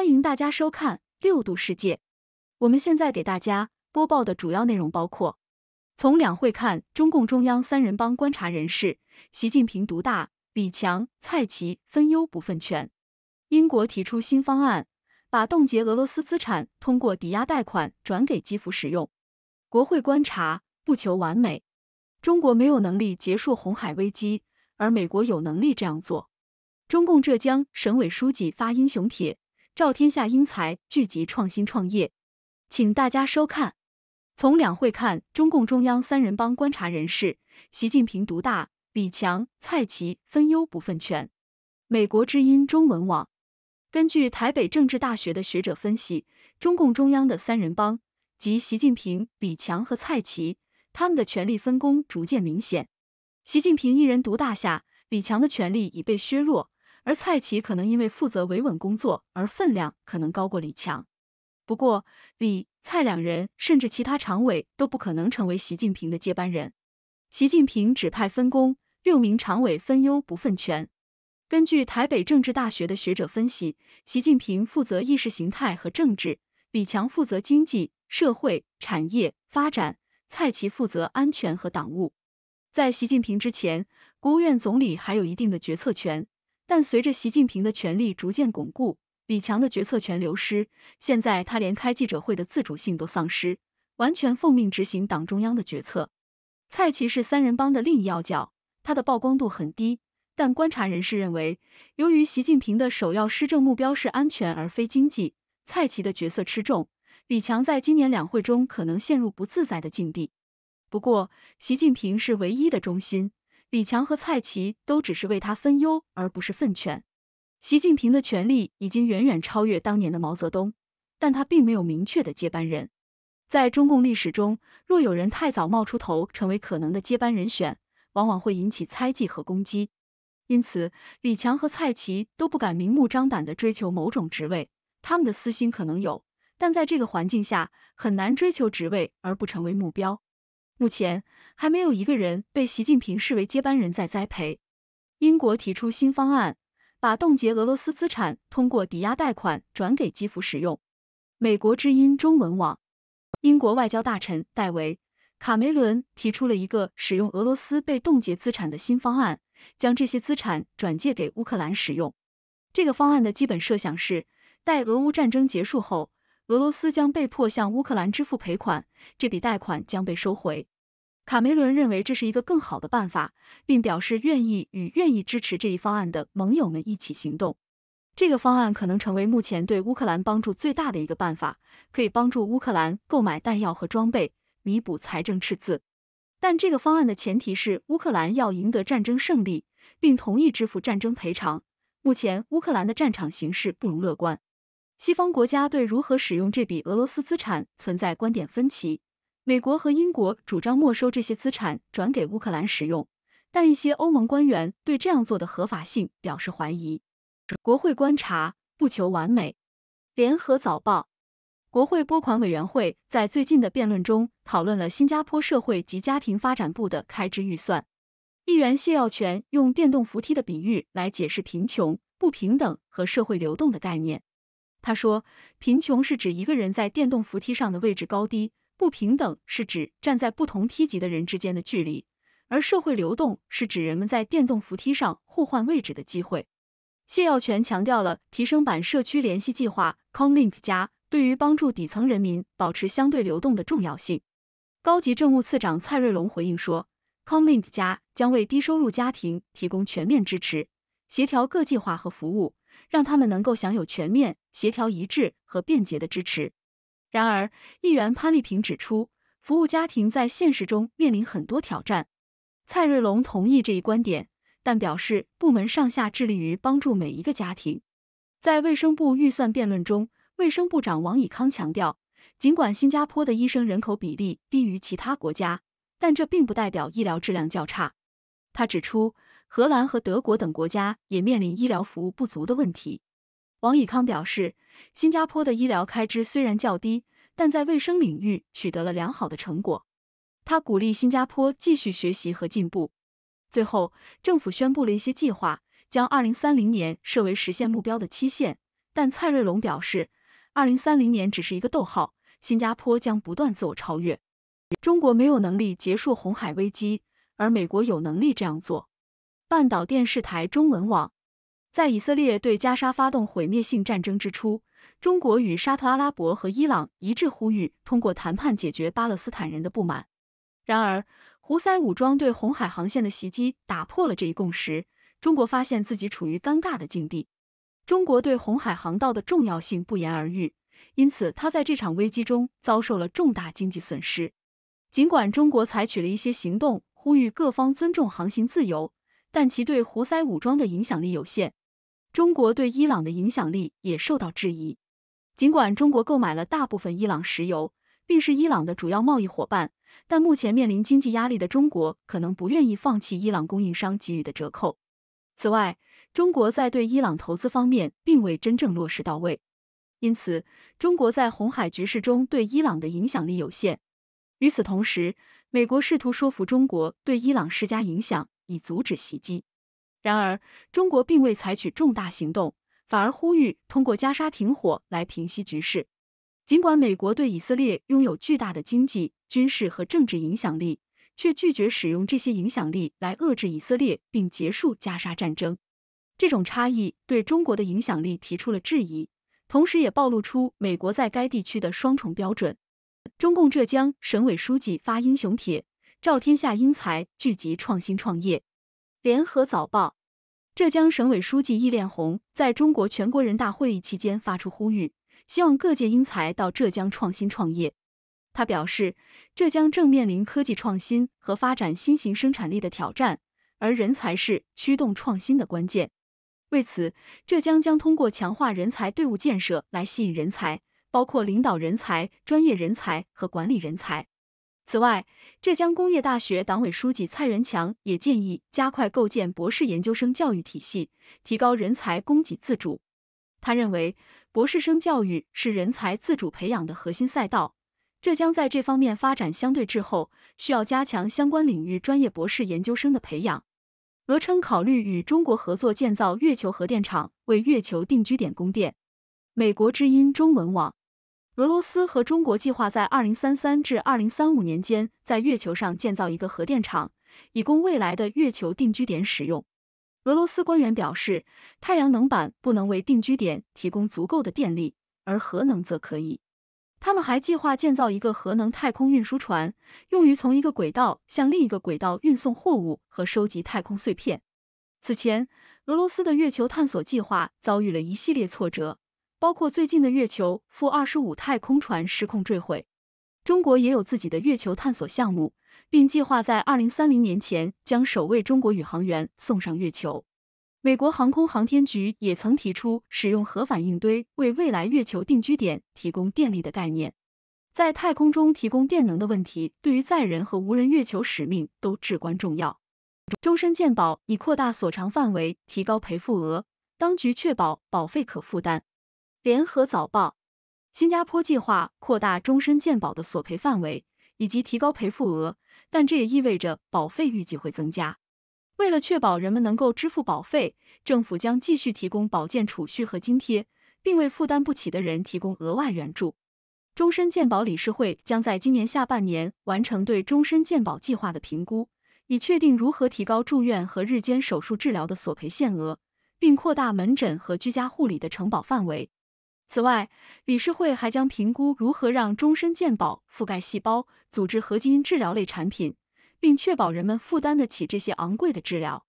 欢迎大家收看《六度世界》。我们现在给大家播报的主要内容包括：从两会看中共中央“三人帮”观察人士，习近平独大，李强、蔡奇分忧不分权；英国提出新方案，把冻结俄罗斯资产通过抵押贷款转给基辅使用；国会观察不求完美，中国没有能力结束红海危机，而美国有能力这样做。中共浙江省委书记发英雄帖。赵天下英才，聚集创新创业，请大家收看。从两会看中共中央三人帮观察人士，习近平独大，李强、蔡奇分优不分权。美国之音中文网根据台北政治大学的学者分析，中共中央的三人帮及习近平、李强和蔡奇，他们的权力分工逐渐明显。习近平一人独大下，李强的权力已被削弱。而蔡奇可能因为负责维稳工作，而分量可能高过李强。不过，李、蔡两人甚至其他常委都不可能成为习近平的接班人。习近平指派分工，六名常委分忧不分权。根据台北政治大学的学者分析，习近平负责意识形态和政治，李强负责经济、社会、产业发展，蔡奇负责安全和党务。在习近平之前，国务院总理还有一定的决策权。但随着习近平的权力逐渐巩固，李强的决策权流失。现在他连开记者会的自主性都丧失，完全奉命执行党中央的决策。蔡奇是三人帮的另一要角，他的曝光度很低，但观察人士认为，由于习近平的首要施政目标是安全而非经济，蔡奇的角色吃重。李强在今年两会中可能陷入不自在的境地。不过，习近平是唯一的中心。李强和蔡奇都只是为他分忧，而不是分权。习近平的权力已经远远超越当年的毛泽东，但他并没有明确的接班人。在中共历史中，若有人太早冒出头成为可能的接班人选，往往会引起猜忌和攻击。因此，李强和蔡奇都不敢明目张胆的追求某种职位。他们的私心可能有，但在这个环境下，很难追求职位而不成为目标。目前还没有一个人被习近平视为接班人在栽培。英国提出新方案，把冻结俄罗斯资产通过抵押贷款转给基辅使用。美国之音中文网，英国外交大臣戴维·卡梅伦提出了一个使用俄罗斯被冻结资产的新方案，将这些资产转借给乌克兰使用。这个方案的基本设想是，待俄乌战争结束后。俄罗斯将被迫向乌克兰支付赔款，这笔贷款将被收回。卡梅伦认为这是一个更好的办法，并表示愿意与愿意支持这一方案的盟友们一起行动。这个方案可能成为目前对乌克兰帮助最大的一个办法，可以帮助乌克兰购买弹药和装备，弥补财政赤字。但这个方案的前提是乌克兰要赢得战争胜利，并同意支付战争赔偿。目前，乌克兰的战场形势不容乐观。西方国家对如何使用这笔俄罗斯资产存在观点分歧。美国和英国主张没收这些资产，转给乌克兰使用，但一些欧盟官员对这样做的合法性表示怀疑。国会观察不求完美。联合早报，国会拨款委员会在最近的辩论中讨论了新加坡社会及家庭发展部的开支预算。议员谢耀全用电动扶梯的比喻来解释贫穷、不平等和社会流动的概念。他说，贫穷是指一个人在电动扶梯上的位置高低，不平等是指站在不同梯级的人之间的距离，而社会流动是指人们在电动扶梯上互换位置的机会。谢耀全强调了提升版社区联系计划 （ConLink 加）对于帮助底层人民保持相对流动的重要性。高级政务次长蔡瑞龙回应说，ConLink 加将为低收入家庭提供全面支持，协调各计划和服务。让他们能够享有全面、协调、一致和便捷的支持。然而，议员潘丽萍指出，服务家庭在现实中面临很多挑战。蔡瑞龙同意这一观点，但表示部门上下致力于帮助每一个家庭。在卫生部预算辩论中，卫生部长王以康强调，尽管新加坡的医生人口比例低于其他国家，但这并不代表医疗质量较差。他指出。荷兰和德国等国家也面临医疗服务不足的问题。王以康表示，新加坡的医疗开支虽然较低，但在卫生领域取得了良好的成果。他鼓励新加坡继续学习和进步。最后，政府宣布了一些计划，将二零三零年设为实现目标的期限。但蔡瑞龙表示，二零三零年只是一个逗号，新加坡将不断自我超越。中国没有能力结束红海危机，而美国有能力这样做。半岛电视台中文网，在以色列对加沙发动毁灭性战争之初，中国与沙特阿拉伯和伊朗一致呼吁通过谈判解决巴勒斯坦人的不满。然而，胡塞武装对红海航线的袭击打破了这一共识。中国发现自己处于尴尬的境地。中国对红海航道的重要性不言而喻，因此它在这场危机中遭受了重大经济损失。尽管中国采取了一些行动，呼吁各方尊重航行自由。但其对胡塞武装的影响力有限，中国对伊朗的影响力也受到质疑。尽管中国购买了大部分伊朗石油，并是伊朗的主要贸易伙伴，但目前面临经济压力的中国可能不愿意放弃伊朗供应商给予的折扣。此外，中国在对伊朗投资方面并未真正落实到位，因此中国在红海局势中对伊朗的影响力有限。与此同时，美国试图说服中国对伊朗施加影响。以阻止袭击。然而，中国并未采取重大行动，反而呼吁通过加沙停火来平息局势。尽管美国对以色列拥有巨大的经济、军事和政治影响力，却拒绝使用这些影响力来遏制以色列并结束加沙战争。这种差异对中国的影响力提出了质疑，同时也暴露出美国在该地区的双重标准。中共浙江省委书记发英雄帖。赵天下英才，聚集创新创业。联合早报，浙江省委书记易炼红在中国全国人大会议期间发出呼吁，希望各界英才到浙江创新创业。他表示，浙江正面临科技创新和发展新型生产力的挑战，而人才是驱动创新的关键。为此，浙江将通过强化人才队伍建设来吸引人才，包括领导人才、专业人才和管理人才。此外，浙江工业大学党委书记蔡元强也建议加快构建博士研究生教育体系，提高人才供给自主。他认为，博士生教育是人才自主培养的核心赛道，浙江在这方面发展相对滞后，需要加强相关领域专业博士研究生的培养。俄称考虑与中国合作建造月球核电厂，为月球定居点供电。美国之音中文网。俄罗斯和中国计划在二零三三至二零三五年间，在月球上建造一个核电厂，以供未来的月球定居点使用。俄罗斯官员表示，太阳能板不能为定居点提供足够的电力，而核能则可以。他们还计划建造一个核能太空运输船，用于从一个轨道向另一个轨道运送货物和收集太空碎片。此前，俄罗斯的月球探索计划遭遇了一系列挫折。包括最近的月球负二十五太空船失控坠毁，中国也有自己的月球探索项目，并计划在二零三零年前将首位中国宇航员送上月球。美国航空航天局也曾提出使用核反应堆为未来月球定居点提供电力的概念。在太空中提供电能的问题对于载人和无人月球使命都至关重要。终身健保以扩大所偿范围，提高赔付额，当局确保保费可负担。联合早报：新加坡计划扩大终身健保的索赔范围以及提高赔付额，但这也意味着保费预计会增加。为了确保人们能够支付保费，政府将继续提供保健储蓄和津贴，并为负担不起的人提供额外援助。终身健保理事会将在今年下半年完成对终身健保计划的评估，以确定如何提高住院和日间手术治疗的索赔限额，并扩大门诊和居家护理的承保范围。此外，理事会还将评估如何让终身健保覆盖细胞、组织、合金治疗类产品，并确保人们负担得起这些昂贵的治疗。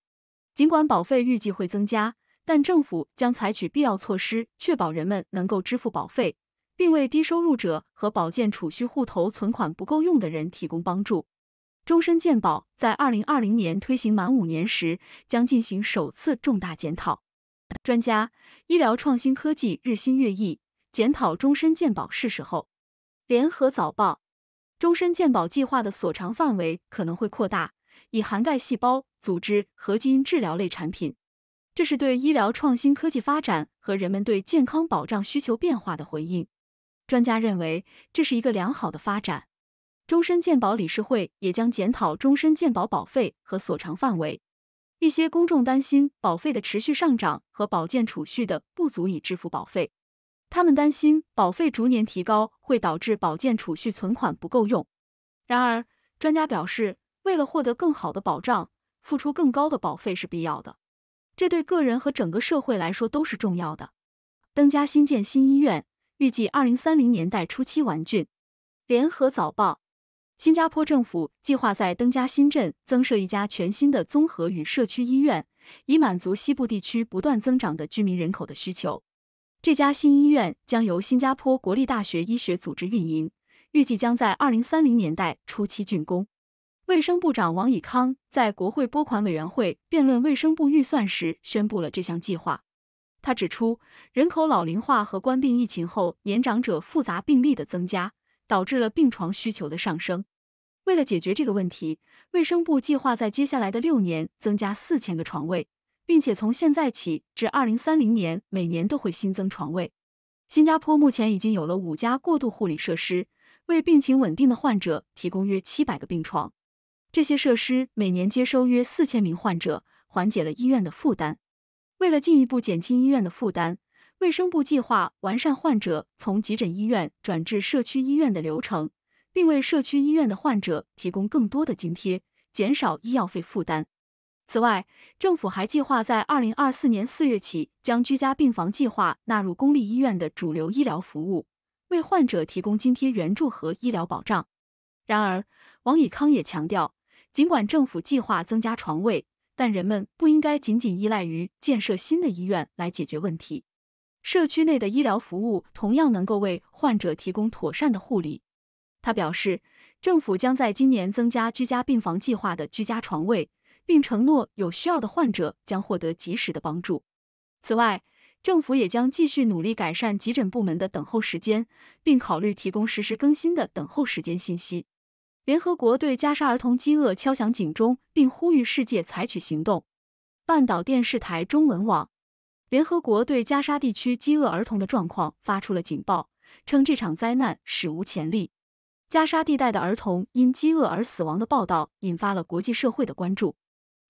尽管保费预计会增加，但政府将采取必要措施，确保人们能够支付保费，并为低收入者和保健储蓄户头存款不够用的人提供帮助。终身健保在二零二零年推行满五年时，将进行首次重大检讨。专家：医疗创新科技日新月异，检讨终身健保是时候。联合早报：终身健保计划的所长范围可能会扩大，以涵盖细胞、组织、和基因治疗类产品。这是对医疗创新科技发展和人们对健康保障需求变化的回应。专家认为这是一个良好的发展。终身健保理事会也将检讨终身健保保费和所长范围。一些公众担心保费的持续上涨和保健储蓄的不足以支付保费，他们担心保费逐年提高会导致保健储蓄存款不够用。然而，专家表示，为了获得更好的保障，付出更高的保费是必要的，这对个人和整个社会来说都是重要的。增加新建新医院，预计二零三零年代初期完竣。联合早报。新加坡政府计划在登嘉新镇增设一家全新的综合与社区医院，以满足西部地区不断增长的居民人口的需求。这家新医院将由新加坡国立大学医学组织运营，预计将在二零三零年代初期竣工。卫生部长王以康在国会拨款委员会辩论卫生部预算时宣布了这项计划。他指出，人口老龄化和冠病疫情后年长者复杂病例的增加，导致了病床需求的上升。为了解决这个问题，卫生部计划在接下来的六年增加四千个床位，并且从现在起至二零三零年每年都会新增床位。新加坡目前已经有了五家过渡护理设施，为病情稳定的患者提供约七百个病床。这些设施每年接收约四千名患者，缓解了医院的负担。为了进一步减轻医院的负担，卫生部计划完善患者从急诊医院转至社区医院的流程。并为社区医院的患者提供更多的津贴，减少医药费负担。此外，政府还计划在二零二四年四月起，将居家病房计划纳入公立医院的主流医疗服务，为患者提供津贴援助和医疗保障。然而，王以康也强调，尽管政府计划增加床位，但人们不应该仅仅依赖于建设新的医院来解决问题。社区内的医疗服务同样能够为患者提供妥善的护理。他表示，政府将在今年增加居家病房计划的居家床位，并承诺有需要的患者将获得及时的帮助。此外，政府也将继续努力改善急诊部门的等候时间，并考虑提供实时更新的等候时间信息。联合国对加沙儿童饥饿敲响警钟，并呼吁世界采取行动。半岛电视台中文网，联合国对加沙地区饥饿儿童的状况发出了警报，称这场灾难史无前例。加沙地带的儿童因饥饿而死亡的报道引发了国际社会的关注。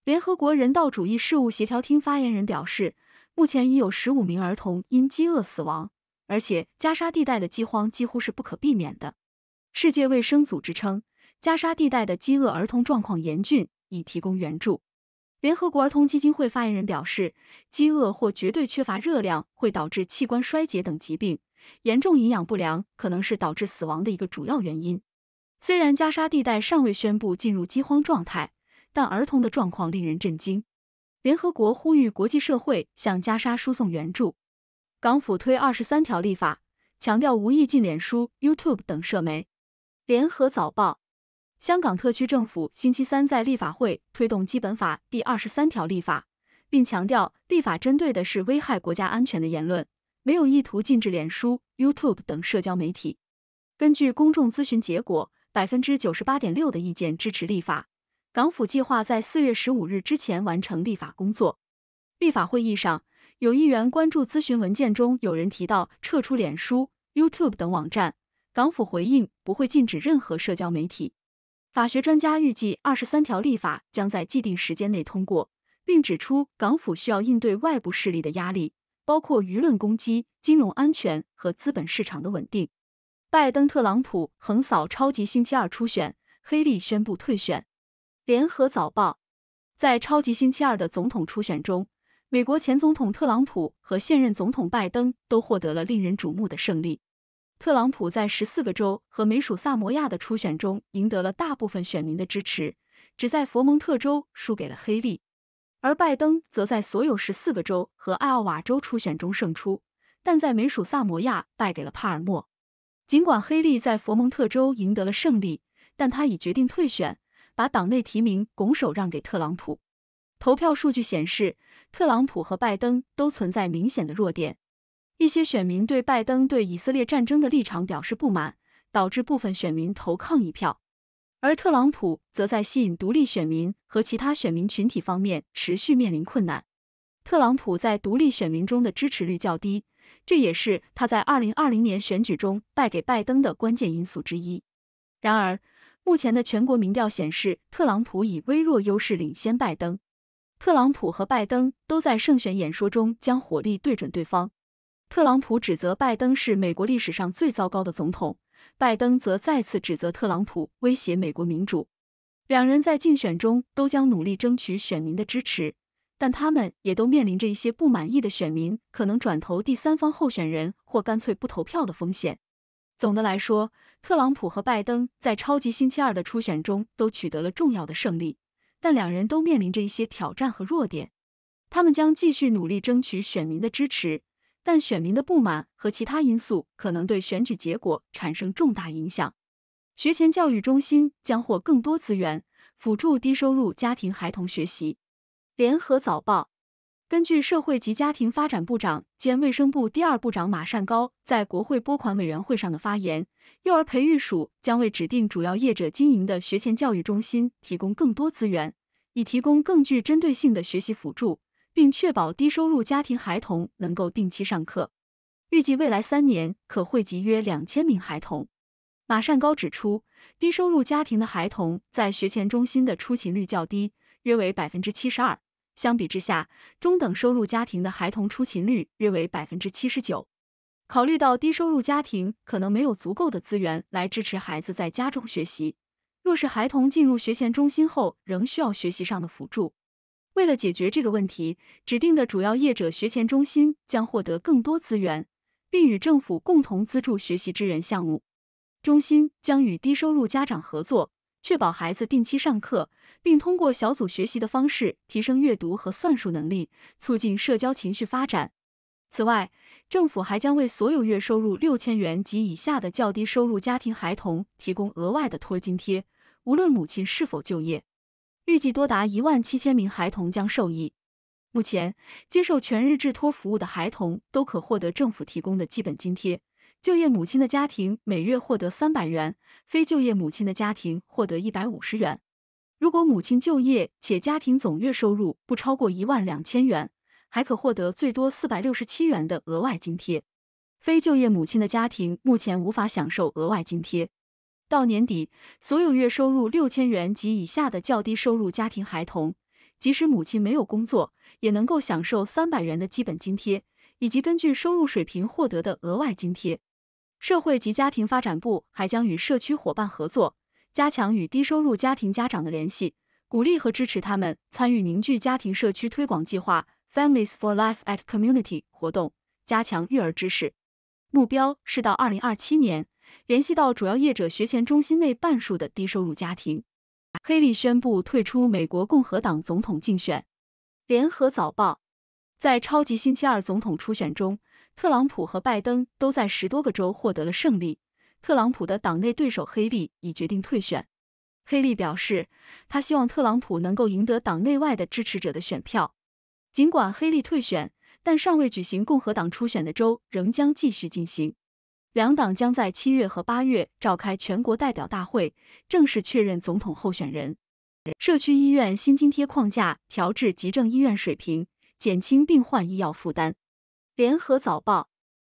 联合国人道主义事务协调厅发言人表示，目前已有十五名儿童因饥饿死亡，而且加沙地带的饥荒几乎是不可避免的。世界卫生组织称，加沙地带的饥饿儿童状况严峻，已提供援助。联合国儿童基金会发言人表示，饥饿或绝对缺乏热量会导致器官衰竭等疾病。严重营养不良可能是导致死亡的一个主要原因。虽然加沙地带尚未宣布进入饥荒状态，但儿童的状况令人震惊。联合国呼吁国际社会向加沙输送援助。港府推二十三条立法，强调无意禁脸书、YouTube 等社媒。联合早报：香港特区政府星期三在立法会推动基本法第二十三条立法，并强调立法针对的是危害国家安全的言论。没有意图禁止脸书、YouTube 等社交媒体。根据公众咨询结果，百分之九十八点六的意见支持立法。港府计划在四月十五日之前完成立法工作。立法会议上，有议员关注咨询文件中有人提到撤出脸书、YouTube 等网站。港府回应不会禁止任何社交媒体。法学专家预计二十三条立法将在既定时间内通过，并指出港府需要应对外部势力的压力。包括舆论攻击、金融安全和资本市场的稳定。拜登、特朗普横扫超级星期二初选，黑利宣布退选。联合早报在超级星期二的总统初选中，美国前总统特朗普和现任总统拜登都获得了令人瞩目的胜利。特朗普在十四个州和美属萨摩亚的初选中赢得了大部分选民的支持，只在佛蒙特州输给了黑利。而拜登则在所有十四个州和艾奥瓦州初选中胜出，但在美属萨摩亚败给了帕尔默。尽管黑利在佛蒙特州赢得了胜利，但他已决定退选，把党内提名拱手让给特朗普。投票数据显示，特朗普和拜登都存在明显的弱点。一些选民对拜登对以色列战争的立场表示不满，导致部分选民投抗议票。而特朗普则在吸引独立选民和其他选民群体方面持续面临困难。特朗普在独立选民中的支持率较低，这也是他在二零二零年选举中败给拜登的关键因素之一。然而，目前的全国民调显示，特朗普以微弱优势领先拜登。特朗普和拜登都在胜选演说中将火力对准对方。特朗普指责拜登是美国历史上最糟糕的总统。拜登则再次指责特朗普威胁美国民主。两人在竞选中都将努力争取选民的支持，但他们也都面临着一些不满意的选民可能转投第三方候选人或干脆不投票的风险。总的来说，特朗普和拜登在超级星期二的初选中都取得了重要的胜利，但两人都面临着一些挑战和弱点。他们将继续努力争取选民的支持。但选民的不满和其他因素可能对选举结果产生重大影响。学前教育中心将获更多资源，辅助低收入家庭孩童学习。联合早报，根据社会及家庭发展部长兼卫生部第二部长马善高在国会拨款委员会上的发言，幼儿培育署将为指定主要业者经营的学前教育中心提供更多资源，以提供更具针对性的学习辅助。并确保低收入家庭孩童能够定期上课。预计未来三年可惠及约两千名孩童。马善高指出，低收入家庭的孩童在学前中心的出勤率较低，约为百分之七十二。相比之下，中等收入家庭的孩童出勤率约为百分之七十九。考虑到低收入家庭可能没有足够的资源来支持孩子在家中学习，若是孩童进入学前中心后仍需要学习上的辅助。为了解决这个问题，指定的主要业者学前中心将获得更多资源，并与政府共同资助学习支援项目。中心将与低收入家长合作，确保孩子定期上课，并通过小组学习的方式提升阅读和算术能力，促进社交情绪发展。此外，政府还将为所有月收入六千元及以下的较低收入家庭孩童提供额外的托金贴，无论母亲是否就业。预计多达一万七千名孩童将受益。目前，接受全日制托服务的孩童都可获得政府提供的基本津贴。就业母亲的家庭每月获得三百元，非就业母亲的家庭获得一百五十元。如果母亲就业且家庭总月收入不超过一万两千元，还可获得最多四百六十七元的额外津贴。非就业母亲的家庭目前无法享受额外津贴。到年底，所有月收入六千元及以下的较低收入家庭孩童，即使母亲没有工作，也能够享受三百元的基本津贴，以及根据收入水平获得的额外津贴。社会及家庭发展部还将与社区伙伴合作，加强与低收入家庭家长的联系，鼓励和支持他们参与凝聚家庭社区推广计划 （Families for Life at Community） 活动，加强育儿知识。目标是到二零二七年。联系到主要业者学前中心内半数的低收入家庭。黑利宣布退出美国共和党总统竞选。联合早报在超级星期二总统初选中，特朗普和拜登都在十多个州获得了胜利。特朗普的党内对手黑利已决定退选。黑利表示，他希望特朗普能够赢得党内外的支持者的选票。尽管黑利退选，但尚未举行共和党初选的州仍将继续进行。两党将在七月和八月召开全国代表大会，正式确认总统候选人。社区医院新津贴框架调至急症医院水平，减轻病患医药负担。联合早报：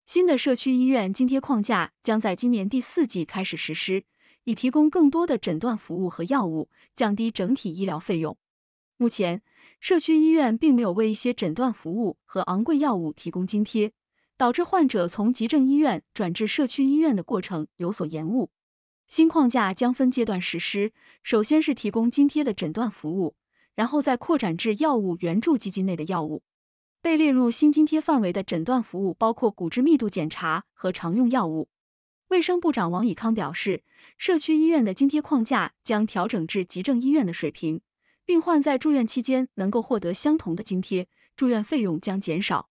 新的社区医院津贴框架将在今年第四季开始实施，以提供更多的诊断服务和药物，降低整体医疗费用。目前，社区医院并没有为一些诊断服务和昂贵药物提供津贴。导致患者从急诊医院转至社区医院的过程有所延误。新框架将分阶段实施，首先是提供津贴的诊断服务，然后再扩展至药物援助基金内的药物。被列入新津贴范围的诊断服务包括骨质密度检查和常用药物。卫生部长王以康表示，社区医院的津贴框架将调整至急诊医院的水平，病患在住院期间能够获得相同的津贴，住院费用将减少。